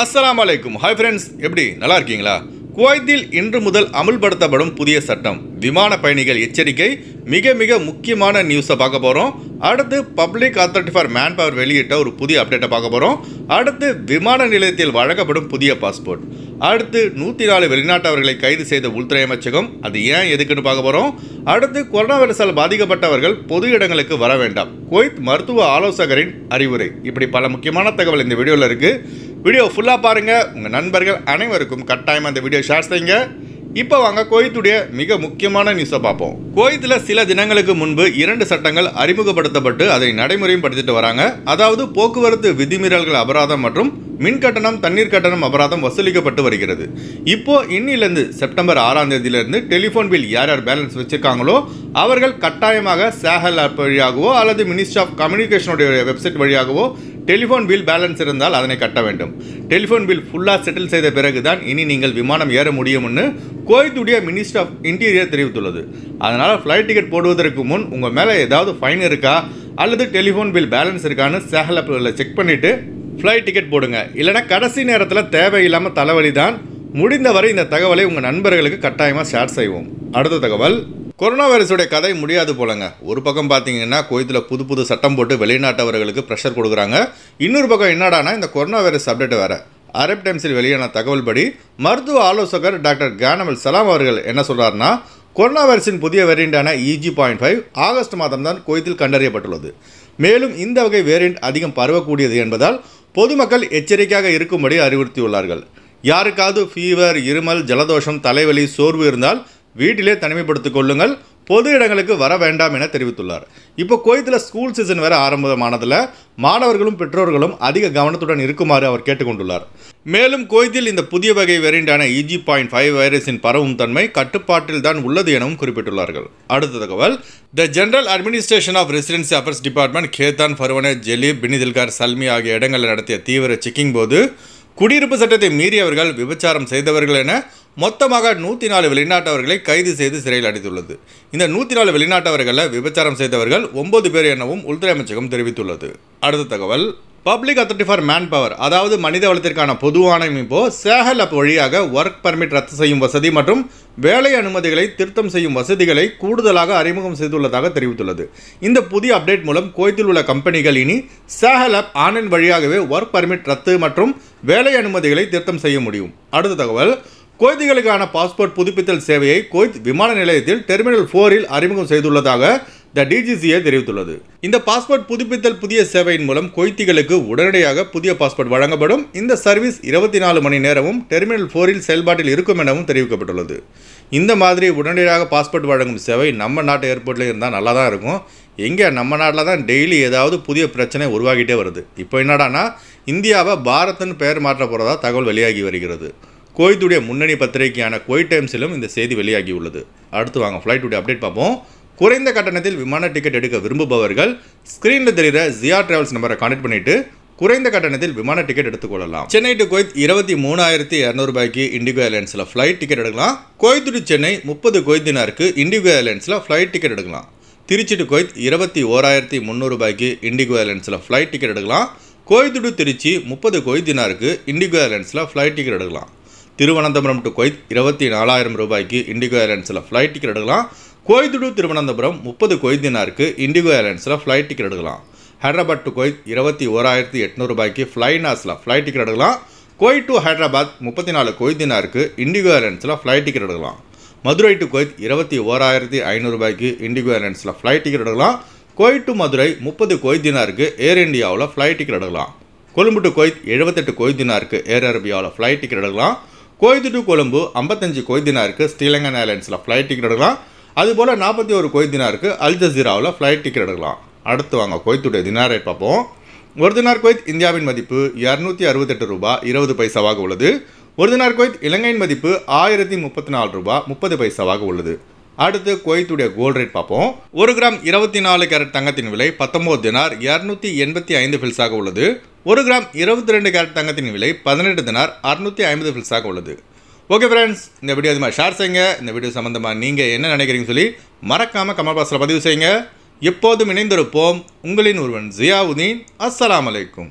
அஸ்லாம் வலைக்கும் hi friends எப்படி நல்லா இருக்கீங்களா குவைத்தில் இன்று முதல் அமுல்படுத்தப்படும் புதிய சட்டம் விமான பயணிகள் எச்சரிக்கை மிக மிக முக்கியமான நியூஸை பார்க்க போகிறோம் அடுத்து public authority for manpower வெளியிட்ட ஒரு புதிய அப்டேட்டை பார்க்க போகிறோம் அடுத்து விமான நிலையத்தில் வழங்கப்படும் புதிய பாஸ்போர்ட் அடுத்து நூற்றி நாலு வெளிநாட்டவர்களை கைது செய்த உள்துறை அமைச்சகம் அது ஏன் எதுக்குன்னு பார்க்க போகிறோம் அடுத்து கொரோனா வைரஸால் பாதிக்கப்பட்டவர்கள் பொது இடங்களுக்கு வர வேண்டாம் குவைத் மருத்துவ ஆலோசகரின் அறிவுரை இப்படி பல முக்கியமான தகவல் இந்த வீடியோவில் இருக்குது வீடியோ ஃபுல்லாக பாருங்கள் உங்கள் நண்பர்கள் அனைவருக்கும் கட்டாயம் அந்த வீடியோ ஷேர் செய்யுங்க இப்போ வாங்க கோயத்துடைய மிக முக்கியமான நியூஸை பார்ப்போம் கோயத்தில் சில தினங்களுக்கு முன்பு இரண்டு சட்டங்கள் அறிமுகப்படுத்தப்பட்டு அதை நடைமுறையும் படுத்திட்டு வராங்க அதாவது போக்குவரத்து விதிமீறல்கள் அபராதம் மற்றும் மின் கட்டணம் தண்ணீர் கட்டணம் அபராதம் வசூலிக்கப்பட்டு வருகிறது இப்போ இன்னிலிருந்து செப்டம்பர் ஆறாம் தேதியிலிருந்து டெலிஃபோன் பில் யார் யார் பேலன்ஸ் வச்சிருக்காங்களோ அவர்கள் கட்டாயமாக சேகல் ஆப் வழியாகவோ அல்லது மினிஸ்ட்ரி ஆஃப் கம்யூனிகேஷனுடைய வெப்சைட் வழியாகவோ டெலிஃபோன் பில் பேலன்ஸ் இருந்தால் அதனை கட்ட வேண்டும் டெலிஃபோன் பில் ஃபுல்லாக செட்டில் செய்த பிறகுதான் இனி நீங்கள் விமானம் ஏற முடியும்னு கோயத்துடைய மினிஸ்டர் ஆஃப் இன்டீரியர் தெரிவித்துள்ளது அதனால் ஃப்ளைட் டிக்கெட் போடுவதற்கு முன் உங்கள் மேலே ஏதாவது ஃபைன் இருக்கா அல்லது டெலிஃபோன் பில் பேலன்ஸ் இருக்கான்னு சேகலப்பில் செக் பண்ணிவிட்டு ஃப்ளைட் டிக்கெட் போடுங்க இல்லைனா கடைசி நேரத்தில் தேவையில்லாமல் தலைவலி தான் முடிந்தவரை இந்த தகவலை உங்கள் நண்பர்களுக்கு கட்டாயமாக ஷேர் செய்வோம் அடுத்த தகவல் கொரோனா வைரஸுடைய கதை முடியாது போலங்க ஒரு பக்கம் பார்த்தீங்கன்னா கோயத்தில் புது புது சட்டம் போட்டு வெளிநாட்டவர்களுக்கு ப்ரெஷர் கொடுக்குறாங்க இன்னொரு பக்கம் என்னடானா இந்த கொரோனா வைரஸ் அப்டேட் வேறு அரேப் டைம்ஸில் வெளியான தகவல் படி மருத்துவ ஆலோசகர் டாக்டர் கானமல் சலாம் அவர்கள் என்ன சொல்கிறார்னா கொரோனா வைரஸின் புதிய வேரியண்டான இஜி பாயிண்ட் ஃபைவ் ஆகஸ்ட் மாதம்தான் கோயத்தில் கண்டறியப்பட்டுள்ளது மேலும் இந்த வகை வேரியண்ட் அதிகம் பரவக்கூடியது என்பதால் பொதுமக்கள் எச்சரிக்கையாக இருக்கும்படி அறிவுறுத்தியுள்ளார்கள் யாருக்காவது ஃபீவர் இருமல் ஜலதோஷம் தலைவலி சோர்வு இருந்தால் வீட்டிலே தனிமைப்படுத்திக் கொள்ளுங்கள் பொது இடங்களுக்கு வர வேண்டாம் என தெரிவித்துள்ளார் இப்போ குவைத்தில் ஸ்கூல் சீசன் வேற ஆரம்பமானதில் மாணவர்களும் பெற்றோர்களும் அதிக கவனத்துடன் இருக்குமாறு அவர் கேட்டுக்கொண்டுள்ளார் மேலும் குவைத்தில் இந்த புதிய வகை வேரியண்டான இஜி பாயிண்ட் ஃபைவ் வைரஸின் பரவும் தன்மை கட்டுப்பாட்டில் தான் உள்ளது எனவும் குறிப்பிட்டுள்ளார்கள் அடுத்த தகவல் the general administration of residency affairs department கேதான் ஃபர்வனே ஜெலி பினிதில்கார் சல்மி ஆகிய இடங்களில் நடத்திய தீவிர செக்கிங் போது குடியிருப்பு சட்டத்தை மீறியவர்கள் விபச்சாரம் செய்தவர்கள் என மொத்தமாக நூற்றி நாலு வெளிநாட்டவர்களை கைது செய்து சிறையில் அடைத்துள்ளது இந்த நூற்றி நாலு வெளிநாட்டவர்களை விபச்சாரம் செய்தவர்கள் ஒன்பது பேர் எனவும் உள்துறை அமைச்சகம் தெரிவித்துள்ளது அடுத்த தகவல் public authority for manpower அதாவது மனித வளத்திற்கான பொதுவான அமைப்போ சேகல் அப் வழியாக ஒர்க் பர்மிட் ரத்து செய்யும் வசதி மற்றும் வேலை அனுமதிகளை திருத்தம் செய்யும் வசதிகளை கூடுதலாக அறிமுகம் செய்துள்ளதாக தெரிவித்துள்ளது இந்த புதிய அப்டேட் மூலம் கோயத்தில் உள்ள கம்பெனிகள் இனி சேகல் அப் ஆன்லைன் வழியாகவே ஒர்க் பர்மிட் ரத்து மற்றும் வேலை அனுமதிகளை திருத்தம் செய்ய முடியும் அடுத்த தகவல் குவைத்திகளுக்கான பாஸ்போர்ட் புதுப்பித்தல் சேவையை குவைத் விமான நிலையத்தில் டெர்மினல் ஃபோரில் அறிமுகம் செய்துள்ளதாக த டிஜிசிஏ தெரிவித்துள்ளது இந்த பாஸ்போர்ட் புதுப்பித்தல் புதிய சேவையின் மூலம் கொய்த்திகளுக்கு உடனடியாக புதிய பாஸ்போர்ட் வழங்கப்படும் இந்த சர்வீஸ் இருபத்தி நாலு மணி நேரமும் டெர்மினல் ஃபோரில் செயல்பாட்டில் இருக்கும் எனவும் தெரிவிக்கப்பட்டுள்ளது இந்த மாதிரி உடனடியாக பாஸ்போர்ட் வழங்கும் சேவை நம்ம நாட்டு ஏர்போர்ட்ல இருந்தால் நல்லா தான் இருக்கும் எங்கே நம்ம நாட்டில் தான் டெய்லி ஏதாவது புதிய பிரச்சனை உருவாகிட்டே வருது இப்போ என்னடானா இந்தியாவை பாரத்னு பெயர் மாற்ற போகிறதா தகவல் வெளியாகி வருகிறது குவைத்துடைய முன்னணி பத்திரிகையான குவைட் டைம்ஸிலும் இந்த செய்தி வெளியாகியுள்ளது அடுத்து வாங்க ஃப்ளைட்டுடைய அப்டேட் பார்ப்போம் குறைந்த கட்டணத்தில் விமான டிக்கெட் எடுக்க விரும்புபவர்கள் ஸ்க்ரீனில் தெரிகிற ஜியா டிராவல்ஸ் நம்பரை கான்டெக்ட் பண்ணிவிட்டு குறைந்த கட்டணத்தில் விமான டிக்கெட் எடுத்துக்கொள்ளலாம் சென்னை டு கோயத் இருபத்தி மூணாயிரத்தி இரநூறுபாய்க்கு இண்டிகோ ஏர்லைன்ஸில் ஃப்ளைட் டிக்கெட் எடுக்கலாம் கோயத் டு சென்னை முப்பது கோய்தினாருக்கு இண்டிகோ ஏர்லைன்ஸில் ஃப்ளைட் டிக்கெட் எடுக்கலாம் திருச்சி டு கோயத் இருபத்தி ஓராயிரத்தி முந்நூறுபாய்க்கு இண்டிகோ ஏர்லைன்ஸில் ஃப்ளைட் டிக்கெட் எடுக்கலாம் கோயத் டு திருச்சி முப்பது கோய்தினாருக்கு இண்டிகோ ஏர்லைன்ஸில் ஃப்ளைட் டிக்கெட் எடுக்கலாம் திருவனந்தபுரம் டு கொய்த் இருபத்தி நாலாயிரம் ரூபாய்க்கு இண்டிகோ ஏர்லைன்ஸில் ஃப்ளைட் டிக்கெட் எடுக்கலாம் கோயத்து டு திருவனந்தபுரம் முப்பது கொய்தினாருக்கு இண்டிகோ ஏர்லைன்ஸில் ஃப்ளைட் டிக்கெட் எடுக்கலாம் ஹைதராபாத் டு கொய்த் இருபத்தி ஓராயிரத்தி எட்நூறுபாய்க்கு ஃப்ளைனாஸில் ஃப்ளைட் டிக்கெட் எடுக்கலாம் கோய் டு ஹைதராபாத் முப்பத்தி நாலு கொய்தினாருக்கு இண்டிகோ ஏர்லைன்ஸில் ஃப்ளைட் டிக்கெட் எடுக்கலாம் மதுரை டு கொய்த் இருபத்தி ஓராயிரத்தி ஐநூறுபாய்க்கு இண்டிகோ ஏர்லைன்ஸில் ஃப்ளைட் டிக்கெட் எடுக்கலாம் கோய் டு மதுரை முப்பது கொய்தினாருக்கு ஏர் இண்டியாவில் ஃப்ளைட் டிக்கெட் எடுக்கலாம் கொழும்பு டு கொய்த் எழுபத்தெட்டு கொய்தினாருக்கு ஏர் அரேபியாவில் ஃப்ளைட் டிக்கெட் எடுக்கலாம் கோயத்து டு கொழும்பு ஐம்பத்தஞ்சு கொய்தினாருக்கு ஸ்ரீலங்கன் ஏர்லைன்ஸில் ஃப்ளைட் டிக்கெட் எடுக்கலாம் அதுபோல் நாற்பத்தி ஒரு கொய்தினாருக்கு அல் ஜசீராவில் ஃப்ளைட் டிக்கெட் எடுக்கலாம் அடுத்து வாங்க கொய்த்துடைய தினார் பார்ப்போம் ஒரு தினார் கொய்த் இந்தியாவின் மதிப்பு இரநூத்தி அறுபத்தெட்டு ரூபாய் இருபது பைசாவாக உள்ளது ஒரு தினார் கொய்த் இலங்கையின் மதிப்பு ஆயிரத்தி முப்பத்தி நாலு ரூபாய் முப்பது பைசாவாக உள்ளது அடுத்து குவைத்துடைய கோல்ட் ரேட் பார்ப்போம் ஒரு கிராம் இருபத்தி நாலு கேரட் தங்கத்தின் விலை பத்தொம்போது தினார் இரநூத்தி எண்பத்தி ஐந்து ஃபில்ஸாக உள்ளது ஒரு கிராம் இருபத்தி ரெண்டு கேரட் தங்கத்தின் விலை பதினெட்டு தினார் அறுநூத்தி ஐம்பது ஃபில்ஸாக உள்ளது ஓகே ஃப்ரெண்ட்ஸ் இந்த வீடியோ அதிகமாக ஷேர் செய்யுங்க இந்த வீடியோ சம்மந்தமாக நீங்கள் என்ன நினைக்கிறீங்கன்னு சொல்லி மறக்காமல் கமல் பாக்ஸில் பதிவு செய்யுங்க எப்போதும் இணைந்திருப்போம் உங்களின் ஒருவன் ஜியாவுதீன் அஸ்லாம் அலைக்கும்